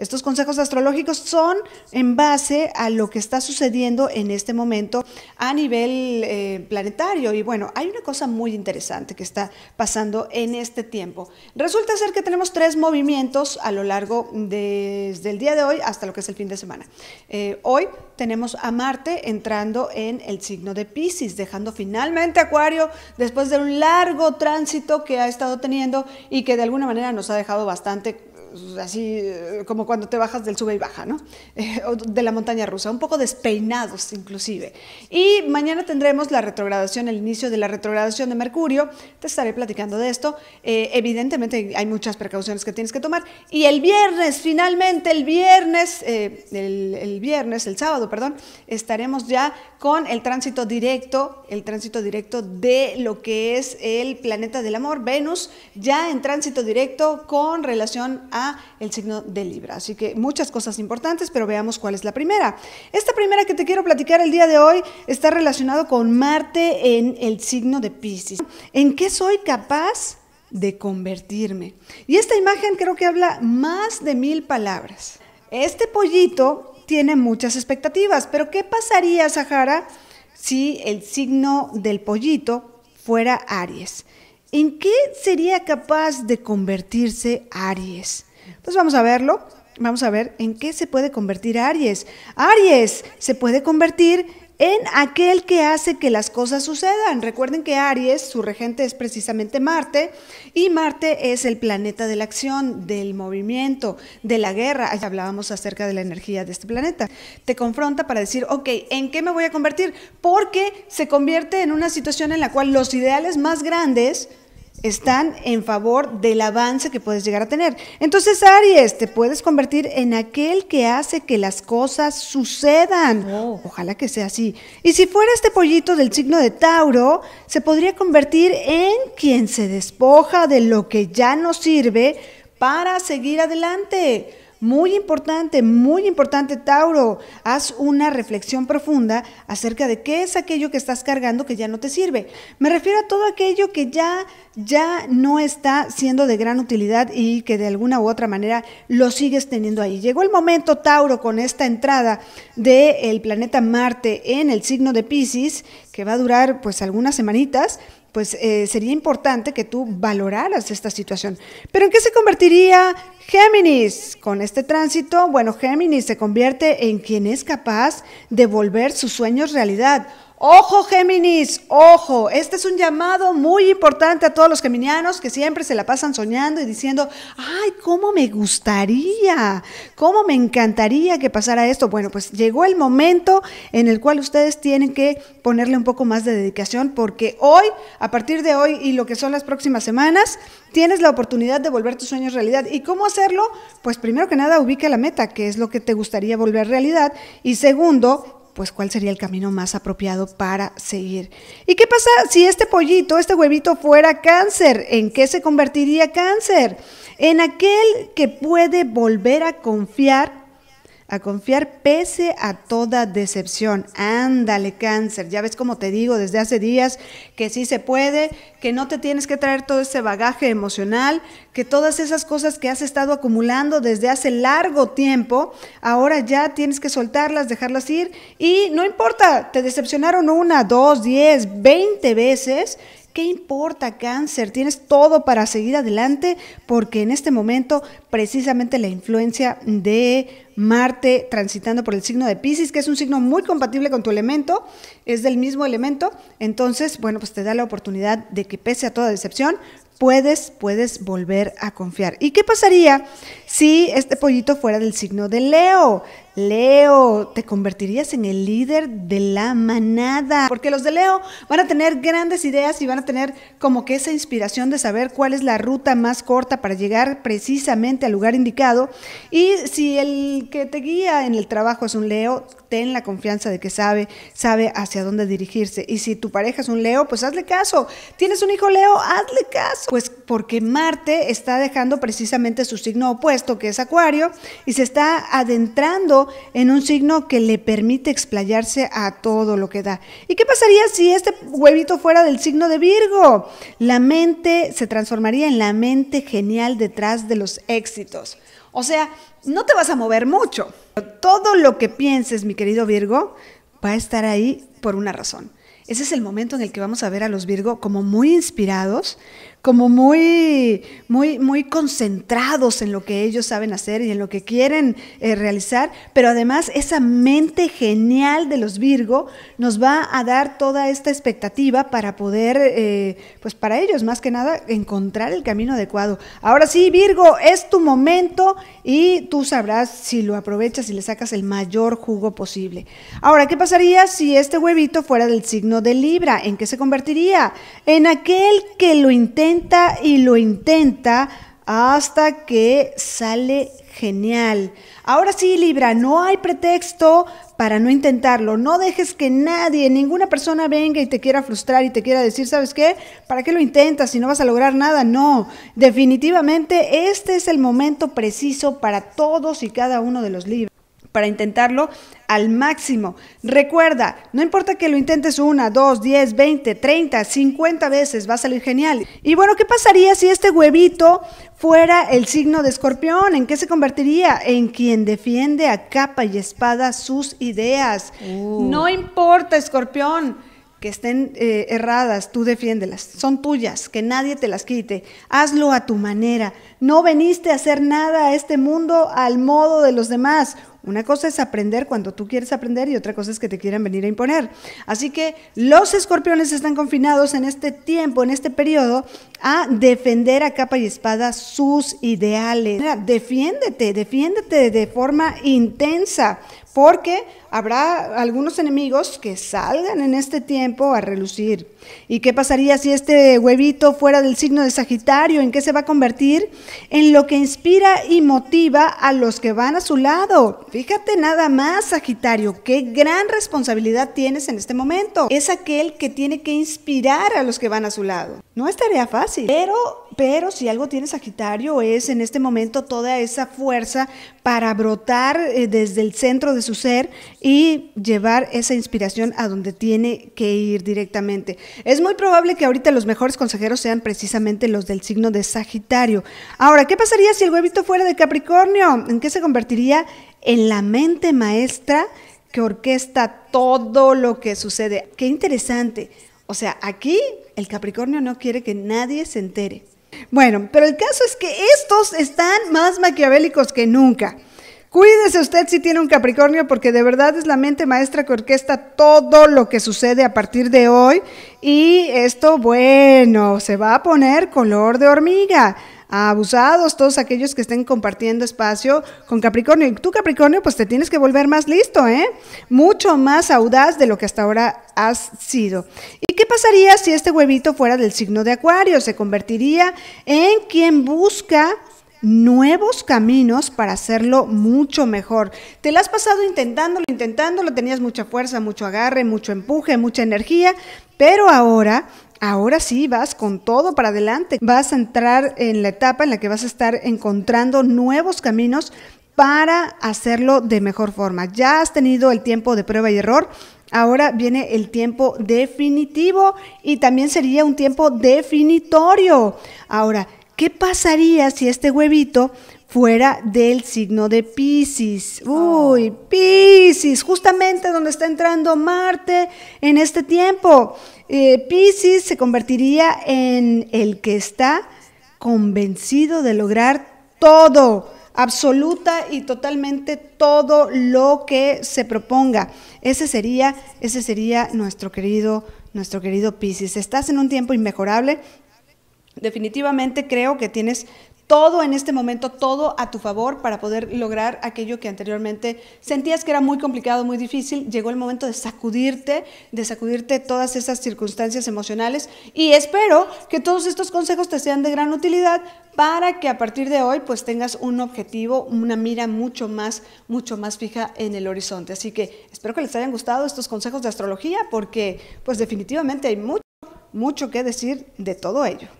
Estos consejos astrológicos son en base a lo que está sucediendo en este momento a nivel eh, planetario. Y bueno, hay una cosa muy interesante que está pasando en este tiempo. Resulta ser que tenemos tres movimientos a lo largo desde el día de hoy hasta lo que es el fin de semana. Eh, hoy tenemos a Marte entrando en el signo de Pisces, dejando finalmente Acuario después de un largo tránsito que ha estado teniendo y que de alguna manera nos ha dejado bastante así eh, como cuando te bajas del sube y baja, ¿no? Eh, de la montaña rusa, un poco despeinados inclusive. Y mañana tendremos la retrogradación, el inicio de la retrogradación de Mercurio, te estaré platicando de esto. Eh, evidentemente hay muchas precauciones que tienes que tomar. Y el viernes, finalmente, el viernes, el, el viernes, el sábado, perdón, estaremos ya con el tránsito directo, el tránsito directo de lo que es el planeta del amor, Venus, ya en tránsito directo con relación a el signo de Libra. Así que muchas cosas importantes, pero veamos cuál es la primera. Esta primera que te quiero platicar el día de hoy está relacionado con Marte en el signo de Pisces. ¿En qué soy capaz de convertirme? Y esta imagen creo que habla más de mil palabras. Este pollito tiene muchas expectativas, pero ¿qué pasaría, Sahara, si el signo del pollito fuera Aries? ¿En qué sería capaz de convertirse Aries? Entonces vamos a verlo, vamos a ver en qué se puede convertir Aries. Aries se puede convertir en aquel que hace que las cosas sucedan. Recuerden que Aries, su regente es precisamente Marte, y Marte es el planeta de la acción, del movimiento, de la guerra. ya hablábamos acerca de la energía de este planeta. Te confronta para decir, ok, ¿en qué me voy a convertir? Porque se convierte en una situación en la cual los ideales más grandes están en favor del avance que puedes llegar a tener. Entonces, Aries, te puedes convertir en aquel que hace que las cosas sucedan. Oh. Ojalá que sea así. Y si fuera este pollito del signo de Tauro, se podría convertir en quien se despoja de lo que ya no sirve para seguir adelante. Muy importante, muy importante, Tauro. Haz una reflexión profunda acerca de qué es aquello que estás cargando que ya no te sirve. Me refiero a todo aquello que ya, ya no está siendo de gran utilidad y que de alguna u otra manera lo sigues teniendo ahí. Llegó el momento, Tauro, con esta entrada del planeta Marte en el signo de Pisces, que va a durar pues algunas semanitas pues eh, sería importante que tú valoraras esta situación. Pero ¿en qué se convertiría Géminis con este tránsito? Bueno, Géminis se convierte en quien es capaz de volver sus sueños realidad Ojo Géminis, ojo, este es un llamado muy importante a todos los geminianos que siempre se la pasan soñando y diciendo, ay, ¿cómo me gustaría? ¿Cómo me encantaría que pasara esto? Bueno, pues llegó el momento en el cual ustedes tienen que ponerle un poco más de dedicación porque hoy, a partir de hoy y lo que son las próximas semanas, tienes la oportunidad de volver tus sueños realidad. ¿Y cómo hacerlo? Pues primero que nada, ubica la meta, que es lo que te gustaría volver realidad. Y segundo, pues cuál sería el camino más apropiado para seguir. ¿Y qué pasa si este pollito, este huevito fuera cáncer? ¿En qué se convertiría cáncer? En aquel que puede volver a confiar a confiar pese a toda decepción. Ándale, cáncer. Ya ves como te digo desde hace días que sí se puede, que no te tienes que traer todo ese bagaje emocional, que todas esas cosas que has estado acumulando desde hace largo tiempo, ahora ya tienes que soltarlas, dejarlas ir y no importa, te decepcionaron una, dos, diez, veinte veces ¿Qué importa cáncer? Tienes todo para seguir adelante porque en este momento precisamente la influencia de Marte transitando por el signo de Pisces, que es un signo muy compatible con tu elemento, es del mismo elemento, entonces, bueno, pues te da la oportunidad de que pese a toda decepción, puedes, puedes volver a confiar. ¿Y qué pasaría si este pollito fuera del signo de Leo. Leo, te convertirías en el líder de la manada, porque los de Leo van a tener grandes ideas y van a tener como que esa inspiración de saber cuál es la ruta más corta para llegar precisamente al lugar indicado. Y si el que te guía en el trabajo es un Leo, ten la confianza de que sabe, sabe hacia dónde dirigirse. Y si tu pareja es un Leo, pues hazle caso. ¿Tienes un hijo Leo? Hazle caso. Pues porque Marte está dejando precisamente su signo opuesto, que es Acuario, y se está adentrando en un signo que le permite explayarse a todo lo que da. ¿Y qué pasaría si este huevito fuera del signo de Virgo? La mente se transformaría en la mente genial detrás de los éxitos. O sea, no te vas a mover mucho. Todo lo que pienses, mi querido Virgo, va a estar ahí por una razón. Ese es el momento en el que vamos a ver a los Virgo como muy inspirados, como muy, muy, muy concentrados en lo que ellos saben hacer y en lo que quieren eh, realizar, pero además esa mente genial de los Virgo nos va a dar toda esta expectativa para poder, eh, pues para ellos más que nada, encontrar el camino adecuado. Ahora sí, Virgo, es tu momento y tú sabrás si lo aprovechas y le sacas el mayor jugo posible. Ahora, ¿qué pasaría si este huevito fuera del signo de Libra? ¿En qué se convertiría? En aquel que lo intenta intenta y lo intenta hasta que sale genial. Ahora sí, Libra, no hay pretexto para no intentarlo. No dejes que nadie, ninguna persona venga y te quiera frustrar y te quiera decir, ¿sabes qué? ¿Para qué lo intentas si no vas a lograr nada? No, definitivamente este es el momento preciso para todos y cada uno de los libros para intentarlo al máximo. Recuerda, no importa que lo intentes una, dos, diez, veinte, treinta, cincuenta veces, va a salir genial. Y bueno, ¿qué pasaría si este huevito fuera el signo de escorpión? ¿En qué se convertiría? En quien defiende a capa y espada sus ideas. Uh. No importa, escorpión que estén eh, erradas, tú defiéndelas, son tuyas, que nadie te las quite, hazlo a tu manera, no veniste a hacer nada a este mundo al modo de los demás, una cosa es aprender cuando tú quieres aprender y otra cosa es que te quieran venir a imponer. Así que los escorpiones están confinados en este tiempo, en este periodo, a defender a capa y espada sus ideales. Defiéndete, defiéndete de forma intensa, porque habrá algunos enemigos que salgan en este tiempo a relucir. ¿Y qué pasaría si este huevito fuera del signo de Sagitario? ¿En qué se va a convertir? En lo que inspira y motiva a los que van a su lado. Fíjate nada más, Sagitario, qué gran responsabilidad tienes en este momento. Es aquel que tiene que inspirar a los que van a su lado. No es tarea fácil, pero pero si algo tiene Sagitario es en este momento toda esa fuerza para brotar eh, desde el centro de su ser y llevar esa inspiración a donde tiene que ir directamente. Es muy probable que ahorita los mejores consejeros sean precisamente los del signo de Sagitario. Ahora, ¿qué pasaría si el huevito fuera de Capricornio? ¿En qué se convertiría? En la mente maestra que orquesta todo lo que sucede. Qué interesante. O sea, aquí el Capricornio no quiere que nadie se entere. Bueno, pero el caso es que estos están más maquiavélicos que nunca. Cuídese usted si tiene un Capricornio porque de verdad es la mente maestra que orquesta todo lo que sucede a partir de hoy y esto, bueno, se va a poner color de hormiga abusados todos aquellos que estén compartiendo espacio con Capricornio. Y tú, Capricornio, pues te tienes que volver más listo, ¿eh? Mucho más audaz de lo que hasta ahora has sido. ¿Y qué pasaría si este huevito fuera del signo de Acuario? Se convertiría en quien busca nuevos caminos para hacerlo mucho mejor. Te lo has pasado intentándolo, intentándolo, tenías mucha fuerza, mucho agarre, mucho empuje, mucha energía, pero ahora ahora sí vas con todo para adelante, vas a entrar en la etapa en la que vas a estar encontrando nuevos caminos para hacerlo de mejor forma. Ya has tenido el tiempo de prueba y error, Ahora viene el tiempo definitivo y también sería un tiempo definitorio. Ahora, ¿qué pasaría si este huevito fuera del signo de Pisces. Oh. Uy, Pisces, justamente donde está entrando Marte en este tiempo. Eh, Pisces se convertiría en el que está convencido de lograr todo, absoluta y totalmente todo lo que se proponga. Ese sería, ese sería nuestro querido, nuestro querido Pisces. Estás en un tiempo inmejorable, definitivamente creo que tienes todo en este momento, todo a tu favor para poder lograr aquello que anteriormente sentías que era muy complicado, muy difícil. Llegó el momento de sacudirte, de sacudirte todas esas circunstancias emocionales y espero que todos estos consejos te sean de gran utilidad para que a partir de hoy pues tengas un objetivo, una mira mucho más, mucho más fija en el horizonte. Así que espero que les hayan gustado estos consejos de astrología porque pues definitivamente hay mucho, mucho que decir de todo ello.